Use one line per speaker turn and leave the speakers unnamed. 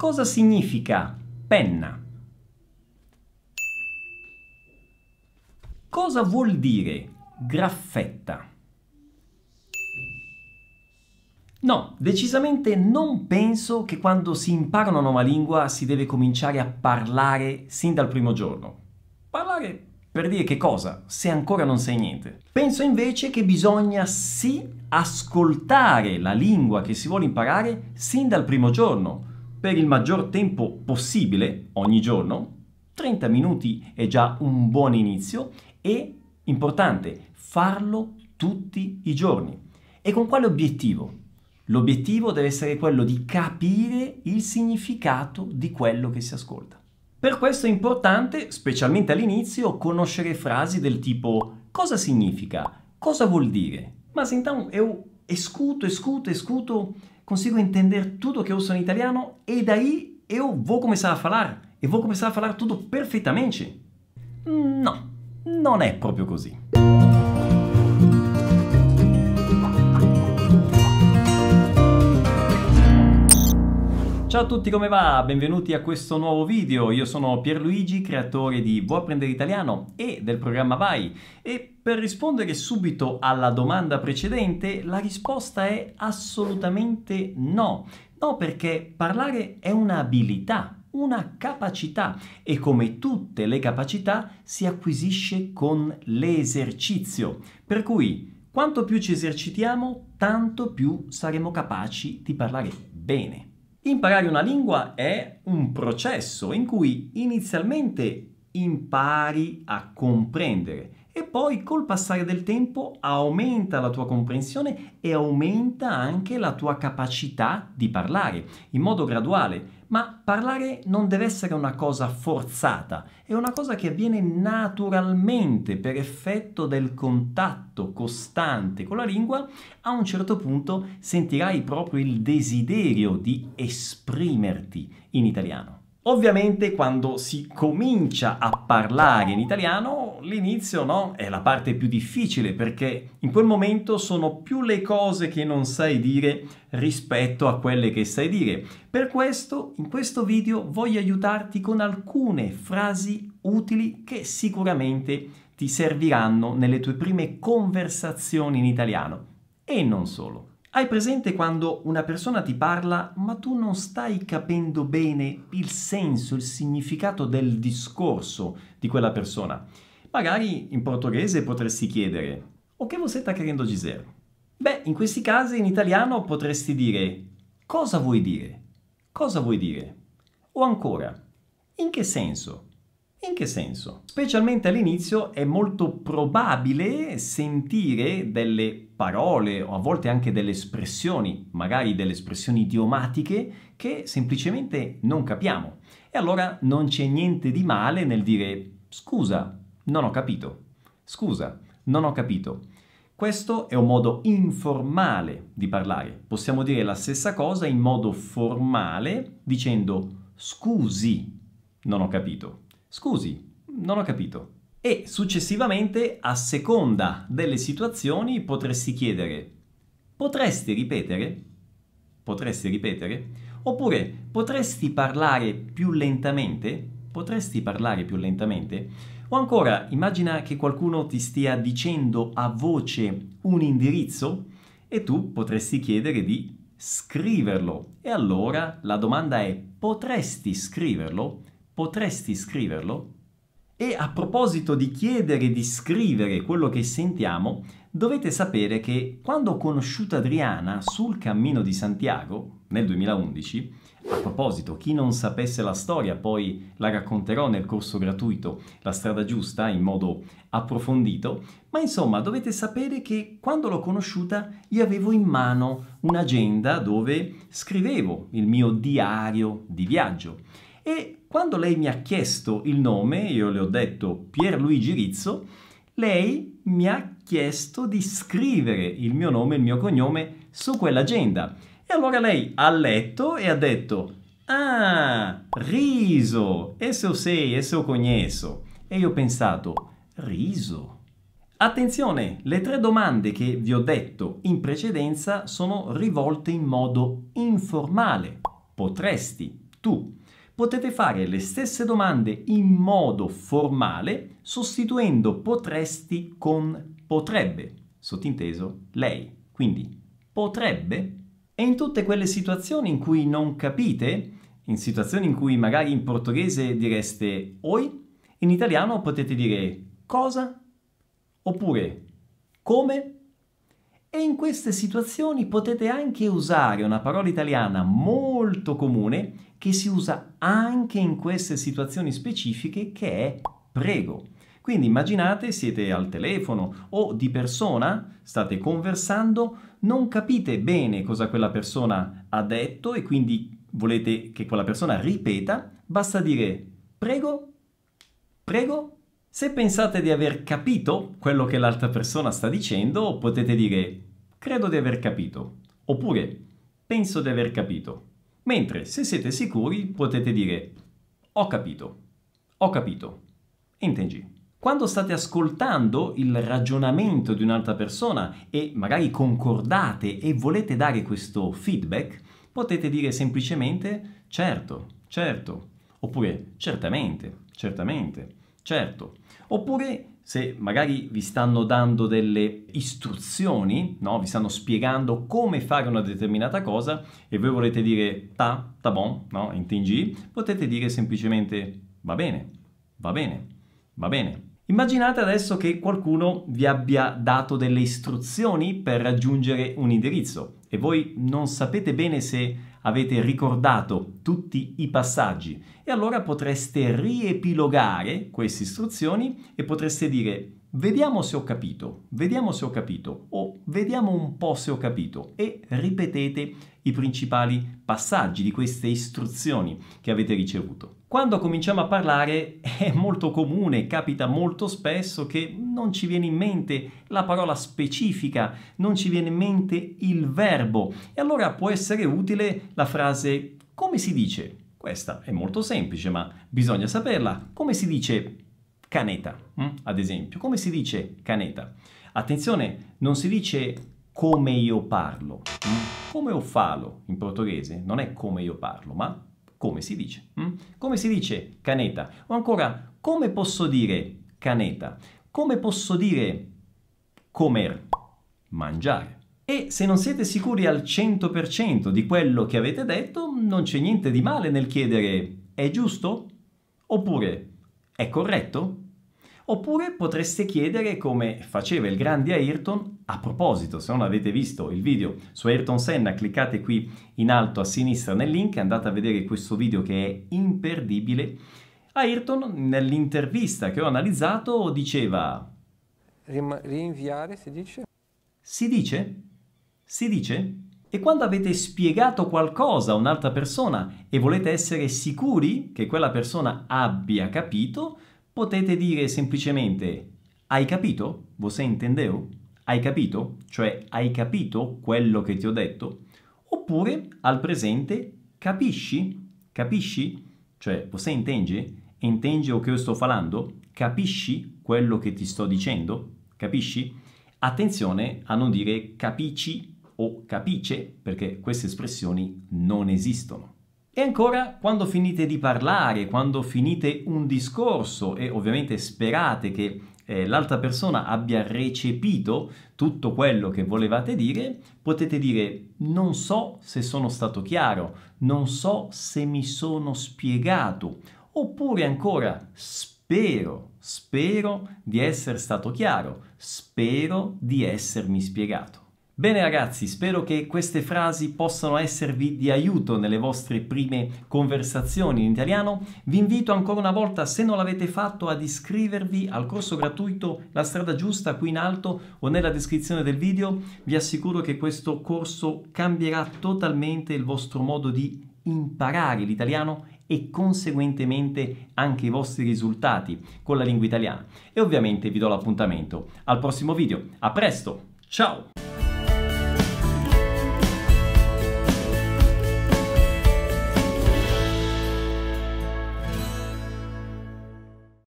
Cosa significa penna? Cosa vuol dire graffetta? No, decisamente non penso che quando si impara una nuova lingua si deve cominciare a parlare sin dal primo giorno. Parlare per dire che cosa, se ancora non sai niente. Penso invece che bisogna sì ascoltare la lingua che si vuole imparare sin dal primo giorno, per il maggior tempo possibile ogni giorno. 30 minuti è già un buon inizio e, importante, farlo tutti i giorni. E con quale obiettivo? L'obiettivo deve essere quello di capire il significato di quello che si ascolta. Per questo è importante, specialmente all'inizio, conoscere frasi del tipo cosa significa, cosa vuol dire. Ma sentato, io escuto, escuto, escuto consigo entender tudo que eu uso em italiano e daí eu vou começar a falar e vou começar a falar tudo perfeitamente? Não, não é próprio così. Ciao a tutti, come va? Benvenuti a questo nuovo video. Io sono Pierluigi, creatore di Vuoi apprendere italiano e del programma Vai. E per rispondere subito alla domanda precedente, la risposta è assolutamente no. No, perché parlare è un'abilità, una capacità e come tutte le capacità si acquisisce con l'esercizio. Per cui quanto più ci esercitiamo, tanto più saremo capaci di parlare bene. Imparare una lingua è un processo in cui inizialmente impari a comprendere e poi col passare del tempo aumenta la tua comprensione e aumenta anche la tua capacità di parlare in modo graduale. Ma parlare non deve essere una cosa forzata, è una cosa che avviene naturalmente per effetto del contatto costante con la lingua. A un certo punto sentirai proprio il desiderio di esprimerti in italiano. Ovviamente quando si comincia a parlare in italiano l'inizio no? è la parte più difficile perché in quel momento sono più le cose che non sai dire rispetto a quelle che sai dire. Per questo in questo video voglio aiutarti con alcune frasi utili che sicuramente ti serviranno nelle tue prime conversazioni in italiano e non solo. Hai presente quando una persona ti parla ma tu non stai capendo bene il senso, il significato del discorso di quella persona? Magari in portoghese potresti chiedere o che você sta querendo dizer? Beh, in questi casi in italiano potresti dire cosa vuoi dire? Cosa vuoi dire? O ancora, in che senso? In che senso? Specialmente all'inizio è molto probabile sentire delle parole o a volte anche delle espressioni, magari delle espressioni idiomatiche, che semplicemente non capiamo. E allora non c'è niente di male nel dire scusa, non ho capito. Scusa, non ho capito. Questo è un modo informale di parlare. Possiamo dire la stessa cosa in modo formale dicendo scusi, non ho capito. Scusi, non ho capito. E successivamente, a seconda delle situazioni, potresti chiedere potresti ripetere? Potresti ripetere? Oppure potresti parlare più lentamente? Potresti parlare più lentamente? O ancora, immagina che qualcuno ti stia dicendo a voce un indirizzo e tu potresti chiedere di scriverlo. E allora la domanda è potresti scriverlo? Potresti scriverlo? E a proposito di chiedere di scrivere quello che sentiamo, dovete sapere che quando ho conosciuto Adriana sul cammino di Santiago nel 2011, a proposito, chi non sapesse la storia, poi la racconterò nel corso gratuito La strada giusta in modo approfondito, ma insomma dovete sapere che quando l'ho conosciuta gli avevo in mano un'agenda dove scrivevo il mio diario di viaggio e quando lei mi ha chiesto il nome, io le ho detto Pierluigi Rizzo, lei mi ha chiesto di scrivere il mio nome e il mio cognome su quell'agenda. E allora lei ha letto e ha detto Ah, riso, esse eu sei, esse eu conheço. E io ho pensato, riso? Attenzione, le tre domande che vi ho detto in precedenza sono rivolte in modo informale. Potresti, tu. Potete fare le stesse domande in modo formale sostituendo potresti con potrebbe, sottinteso lei. Quindi potrebbe e in tutte quelle situazioni in cui non capite, in situazioni in cui magari in portoghese direste oi, in italiano potete dire cosa oppure come. E in queste situazioni potete anche usare una parola italiana molto comune che si usa anche in queste situazioni specifiche che è prego. Quindi immaginate siete al telefono o di persona, state conversando, non capite bene cosa quella persona ha detto e quindi volete che quella persona ripeta, basta dire prego, prego. Se pensate di aver capito quello che l'altra persona sta dicendo, potete dire credo di aver capito oppure penso di aver capito. Mentre se siete sicuri potete dire ho capito, ho capito, intendi. Quando state ascoltando il ragionamento di un'altra persona e magari concordate e volete dare questo feedback, potete dire semplicemente certo, certo, oppure certamente, certamente, certo. Oppure se magari vi stanno dando delle istruzioni, no? vi stanno spiegando come fare una determinata cosa e voi volete dire ta, ta bon, no? in TNG, potete dire semplicemente va bene, va bene, va bene. Immaginate adesso che qualcuno vi abbia dato delle istruzioni per raggiungere un indirizzo e voi non sapete bene se avete ricordato tutti i passaggi e allora potreste riepilogare queste istruzioni e potreste dire Vediamo se ho capito, vediamo se ho capito o vediamo un po' se ho capito e ripetete i principali passaggi di queste istruzioni che avete ricevuto. Quando cominciamo a parlare è molto comune, capita molto spesso che non ci viene in mente la parola specifica, non ci viene in mente il verbo e allora può essere utile la frase come si dice? Questa è molto semplice ma bisogna saperla. Come si dice Caneta, mh? Mm? ad esempio. Come si dice caneta? Attenzione, non si dice come io parlo, mh? Mm? come io falo in portoghese, non è come io parlo, ma come si dice. Mh? Mm? Come si dice caneta? O ancora, come posso dire caneta? Come posso dire comer? Mangiare. E se non siete sicuri al 100% di quello che avete detto, non c'è niente di male nel chiedere è giusto? Oppure è corretto? Oppure potreste chiedere come faceva il grande Ayrton, a proposito se non avete visto il video su Ayrton Senna cliccate qui in alto a sinistra nel link e andate a vedere questo video che è imperdibile. Ayrton nell'intervista che ho analizzato diceva... Rinviare si dice? Si dice? Si dice? E quando avete spiegato qualcosa a un'altra persona e volete essere sicuri che quella persona abbia capito, potete dire semplicemente hai capito? Você entendeu? Hai capito? Cioè hai capito quello che ti ho detto? Oppure al presente capisci? Capisci? Cioè você entende? Entende o che io sto falando? Capisci quello che ti sto dicendo? Capisci? Attenzione a non dire capici o capice perché queste espressioni non esistono. E ancora, quando finite di parlare, quando finite un discorso e ovviamente sperate che eh, l'altra persona abbia recepito tutto quello che volevate dire, potete dire non so se sono stato chiaro, non so se mi sono spiegato, oppure ancora spero, spero di essere stato chiaro, spero di essermi spiegato. Bene ragazzi, spero che queste frasi possano esservi di aiuto nelle vostre prime conversazioni in italiano. Vi invito ancora una volta, se non l'avete fatto, ad iscrivervi al corso gratuito La strada giusta qui in alto o nella descrizione del video. Vi assicuro che questo corso cambierà totalmente il vostro modo di imparare l'italiano e conseguentemente anche i vostri risultati con la lingua italiana. E ovviamente vi do l'appuntamento al prossimo video. A presto, ciao!